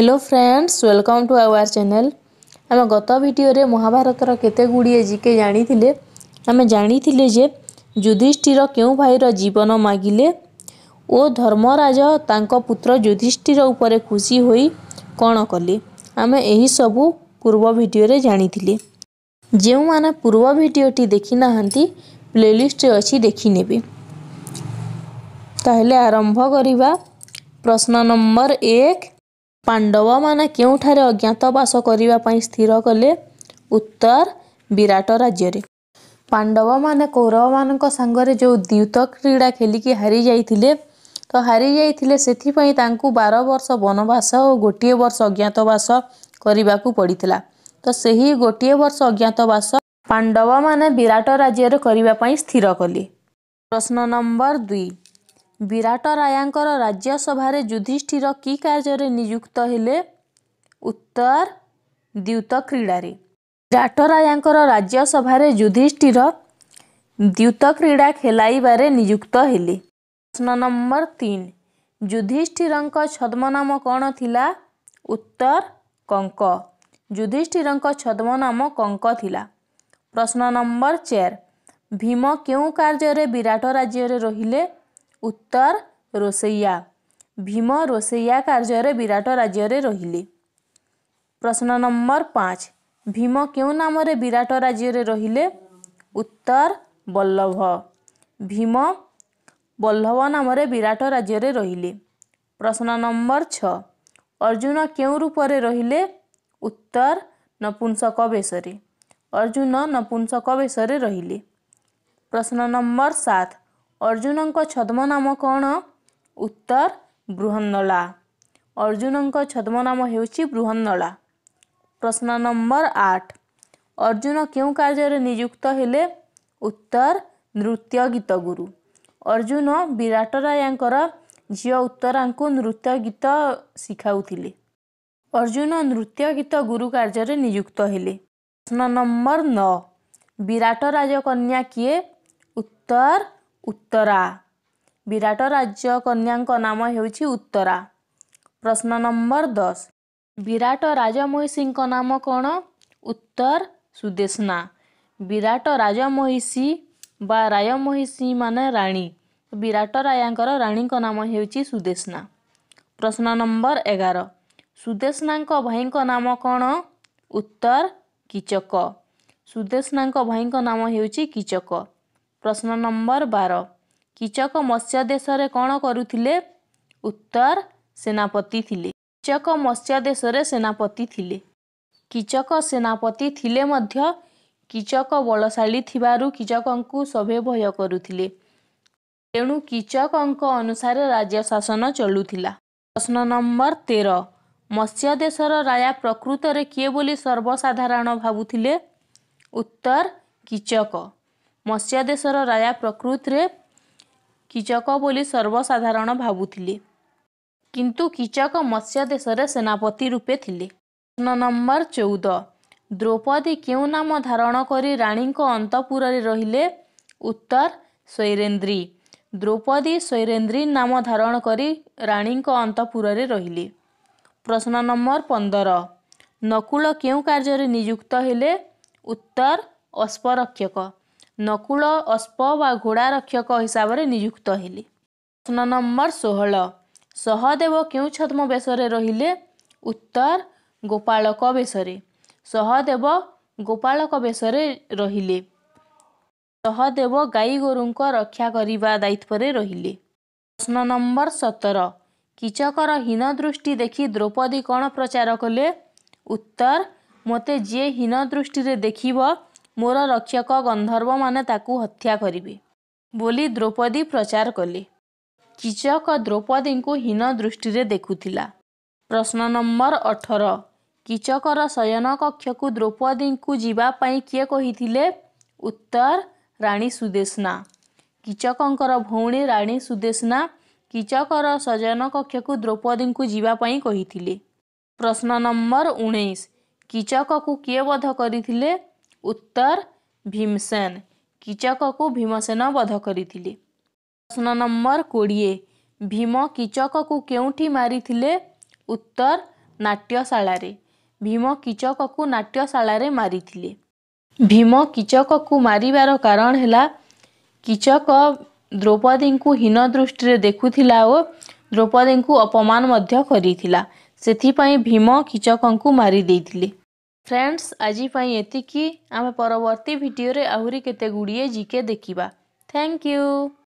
hello friends welcome to our channel ଆମେ ଗତ ଭିଡ଼ିଓରେ ମହାଭାରତର କେତେ ଗୁଡ଼ିଏ ଜିକେ ଜାଣିଥିଲେ ଆମେ ଜାଣିଥିଲେ ଯେ ଯୁଧିଷ୍ଠିର କେଉଁ ଭାଇର ଜୀବନ ମାଗିଲେ ଓ ଧର୍ମରାଜ ତାଙ୍କ ପୁତ୍ର ଯୁଧିଷ୍ଠିର ଉପରେ ଖୁସି ହୋଇ କ'ଣ କଲେ ଆମେ ଏହିସବୁ ପୂର୍ବ ଭିଡ଼ିଓରେ ଜାଣିଥିଲେ ଯେଉଁମାନେ ପୂର୍ବ ଭିଡ଼ିଓଟି ଦେଖିନାହାନ୍ତି ପ୍ଲେଲିଷ୍ଟରେ ଅଛି ଦେଖିନେବେ ତାହେଲେ ଆରମ୍ଭ କରିବା ପ୍ରଶ୍ନ ନମ୍ବର ଏକ ପାଣ୍ଡବମାନେ କେଉଁଠାରେ ଅଜ୍ଞାତବାସ କରିବା ପାଇଁ ସ୍ଥିର କଲେ ଉତ୍ତର ବିରାଟ ରାଜ୍ୟରେ ପାଣ୍ଡବମାନେ କୌରବମାନଙ୍କ ସାଙ୍ଗରେ ଯେଉଁ ଦ୍ୟୁତ କ୍ରୀଡ଼ା ଖେଳିକି ହାରିଯାଇଥିଲେ ତ ହାରିଯାଇଥିଲେ ସେଥିପାଇଁ ତାଙ୍କୁ ବାର ବର୍ଷ ବନବାସ ଓ ଗୋଟିଏ ବର୍ଷ ଅଜ୍ଞାତବାସ କରିବାକୁ ପଡ଼ିଥିଲା ତ ସେହି ଗୋଟିଏ ବର୍ଷ ଅଜ୍ଞାତବାସ ପାଣ୍ଡବମାନେ ବିରାଟ ରାଜ୍ୟରେ କରିବା ପାଇଁ ସ୍ଥିର କଲେ ପ୍ରଶ୍ନ ନମ୍ବର ଦୁଇ ବିରାଟ ରାୟାଙ୍କର ରାଜ୍ୟସଭାରେ ଯୁଧିଷ୍ଠିର କି କାର୍ଯ୍ୟରେ ନିଯୁକ୍ତ ହେଲେ ଉତ୍ତର ଦ୍ୟୁତ କ୍ରୀଡ଼ାରେ ବିରାଟ ରାୟାଙ୍କର ରାଜ୍ୟସଭାରେ ଯୁଧିଷ୍ଠିର ଦ୍ୟୁତ କ୍ରୀଡ଼ା ଖେଳାଇବାରେ ନିଯୁକ୍ତ ହେଲେ ପ୍ରଶ୍ନ ନମ୍ବର ତିନି ଯୁଧିଷ୍ଠିରଙ୍କ ଛଦ୍ମନାମ କ'ଣ ଥିଲା ଉତ୍ତର କଙ୍କ ଯୁଧିଷ୍ଠିରଙ୍କ ଛଦ୍ମନାମ କଙ୍କ ଥିଲା ପ୍ରଶ୍ନ ନମ୍ବର ଚାରି ଭୀମ କେଉଁ କାର୍ଯ୍ୟରେ ବିରାଟ ରାଜ୍ୟରେ ରହିଲେ उत्तर रोसैया भीम रोसैया कार्ज्य विराट राज्यले रि प्रश्न नम्बर पाँच भीम केही नामले विराट राज्य रे उत्तर बल्लभ भीम बल्लभ नाम विराट राज्यले रहिले प्रश्न नम्बर छ अर्जुन रूप रूपले रहिले उत्तर नपुंसक कवेशले अर्जुन नपुंसक कवेशले र प्रश्न नम्बर सात अर्जुनको नाम कन उत्तर बृहन्नला अर्जुनको नाम हेर्छ बृहन्नला प्रश्न नम्बर आठ अर्जुन कार्य केही हेले उत्तर नृत्य गीत गुरु अर्जुन विराट राजाको झिउ उत्तरा नृत्य गीत सिकाउँदै अर्जुन नृत्य गीत गुरु कर्ज्यो नियुक्त हेले प्रश्न नम्बर न विराट राज कन्या उत्तर ଉତ୍ତରା ବିରାଟ ରାଜ୍ୟ କନ୍ୟାଙ୍କ ନାମ ହେଉଛି ଉତ୍ତରା ପ୍ରଶ୍ନ ନମ୍ବର ଦଶ ବିରାଟ ରାଜମହିଷୀଙ୍କ ନାମ କ'ଣ ଉତ୍ତର ସୁଦେଷ୍ଣା ବିରାଟ ରାଜମହିଷୀ ବା ରାୟମହିଷୀ ମାନେ ରାଣୀ ବିରାଟ ରାୟାଙ୍କର ରାଣୀଙ୍କ ନାମ ହେଉଛି ସୁଦେଷ୍ଣା ପ୍ରଶ୍ନ ନମ୍ବର ଏଗାର ସୁଦେଷ୍ଣାଙ୍କ ଭାଇଙ୍କ ନାମ କ'ଣ ଉତ୍ତର କିଚକ ସୁଦେଷ୍ଣାଙ୍କ ଭାଇଙ୍କ ନାମ ହେଉଛି କିଚକ ପ୍ରଶ୍ନ ନମ୍ବର ବାର କିଚକ ମତ୍ସ୍ୟ ଦେଶରେ କ'ଣ କରୁଥିଲେ ଉତ୍ତର ସେନାପତି ଥିଲେ କିଚକ ମତ୍ସ୍ୟ ଦେଶରେ ସେନାପତି ଥିଲେ କିଚକ ସେନାପତି ଥିଲେ ମଧ୍ୟ କିଚକ ବଳଶାଳୀ ଥିବାରୁ କିଚକଙ୍କୁ ସଭେ ଭୟ କରୁଥିଲେ ତେଣୁ କିଚକଙ୍କ ଅନୁସାରେ ରାଜ୍ୟ ଶାସନ ଚଳୁଥିଲା ପ୍ରଶ୍ନ ନମ୍ବର ତେର ମତ୍ସ୍ୟ ଦେଶର ରାୟା ପ୍ରକୃତରେ କିଏ ବୋଲି ସର୍ବସାଧାରଣ ଭାବୁଥିଲେ ଉତ୍ତର କିଚକ ମତ୍ସ୍ୟା ଦେଶର ରାଜା ପ୍ରକୃତିରେ କିଚକ ବୋଲି ସର୍ବସାଧାରଣ ଭାବୁଥିଲେ କିନ୍ତୁ କିଚକ ମତ୍ସ୍ୟ ଦେଶରେ ସେନାପତି ରୂପେ ଥିଲେ ପ୍ରଶ୍ନ ନମ୍ବର ଚଉଦ ଦ୍ରୌପଦୀ କେଉଁ ନାମ ଧାରଣ କରି ରାଣୀଙ୍କ ଅନ୍ତଃପୁରରେ ରହିଲେ ଉତ୍ତର ସୈରେନ୍ଦ୍ରୀ ଦ୍ରୌପଦୀ ସୈରେନ୍ଦ୍ରୀ ନାମ ଧାରଣ କରି ରାଣୀଙ୍କ ଅନ୍ତଃପୁରରେ ରହିଲେ ପ୍ରଶ୍ନ ନମ୍ବର ପନ୍ଦର ନକୁଳ କେଉଁ କାର୍ଯ୍ୟରେ ନିଯୁକ୍ତ ହେଲେ ଉତ୍ତର ଅଶ୍ୱରକ୍ଷକ ନକୁଳ ଅସ୍ପ ବା ଘୋଡ଼ା ରକ୍ଷକ ହିସାବରେ ନିଯୁକ୍ତ ହେଲେ ପ୍ରଶ୍ନ ନମ୍ବର ଷୋହଳ ସହଦେବ କେଉଁ ଛଦ୍ମ ବେଶରେ ରହିଲେ ଉତ୍ତର ଗୋପାଳକ ବେଶରେ ସହଦେବ ଗୋପାଳକ ବେଶରେ ରହିଲେ ସହଦେବ ଗାଈ ଗୋରୁଙ୍କ ରକ୍ଷା କରିବା ଦାୟିତ୍ୱରେ ରହିଲେ ପ୍ରଶ୍ନ ନମ୍ବର ସତର କିଚକର ହୀନ ଦୃଷ୍ଟି ଦେଖି ଦ୍ରୌପଦୀ କ'ଣ ପ୍ରଚାର କଲେ ଉତ୍ତର ମୋତେ ଯିଏ ହୀନ ଦୃଷ୍ଟିରେ ଦେଖିବ ମୋର ରକ୍ଷକ ଗନ୍ଧର୍ବମାନେ ତାକୁ ହତ୍ୟା କରିବେ ବୋଲି ଦ୍ରୌପଦୀ ପ୍ରଚାର କଲେ କିଚକ ଦ୍ରୌପଦୀଙ୍କୁ ହୀନ ଦୃଷ୍ଟିରେ ଦେଖୁଥିଲା ପ୍ରଶ୍ନ ନମ୍ବର ଅଠର କିଚକର ଶୟନ କକ୍ଷକୁ ଦ୍ରୌପଦୀଙ୍କୁ ଯିବା ପାଇଁ କିଏ କହିଥିଲେ ଉତ୍ତର ରାଣୀ ସୁଦେଶନା କିଚକଙ୍କର ଭଉଣୀ ରାଣୀ ସୁଦେଶନା କିଚକର ଶୟନ କକ୍ଷକୁ ଦ୍ରୌପଦୀଙ୍କୁ ଯିବା ପାଇଁ କହିଥିଲେ ପ୍ରଶ୍ନ ନମ୍ବର ଉଣେଇଶ କିଚକକୁ କିଏ ବଧ କରିଥିଲେ उत्तर भीमसेन किचकको भीमसेन बधकि प्रश्न नम्बर कि भीम किचकको केतर नाट्यशा भीम किचकको नाट्यशा मरिले भीम किचकको मार कारण होला किचक द्रौपदीको हीन दृष्टि देखुला ओ द्रौपदीको अपमान गरिरह भीम किचकु मिदे ଫ୍ରେଣ୍ଡସ୍ ଆଜି ପାଇଁ ଏତିକି ଆମେ ପରବର୍ତ୍ତୀ ଭିଡ଼ିଓରେ ଆହୁରି କେତେ ଗୁଡ଼ିଏ ଜିକେ ଦେଖିବା ଥ୍ୟାଙ୍କ ୟୁ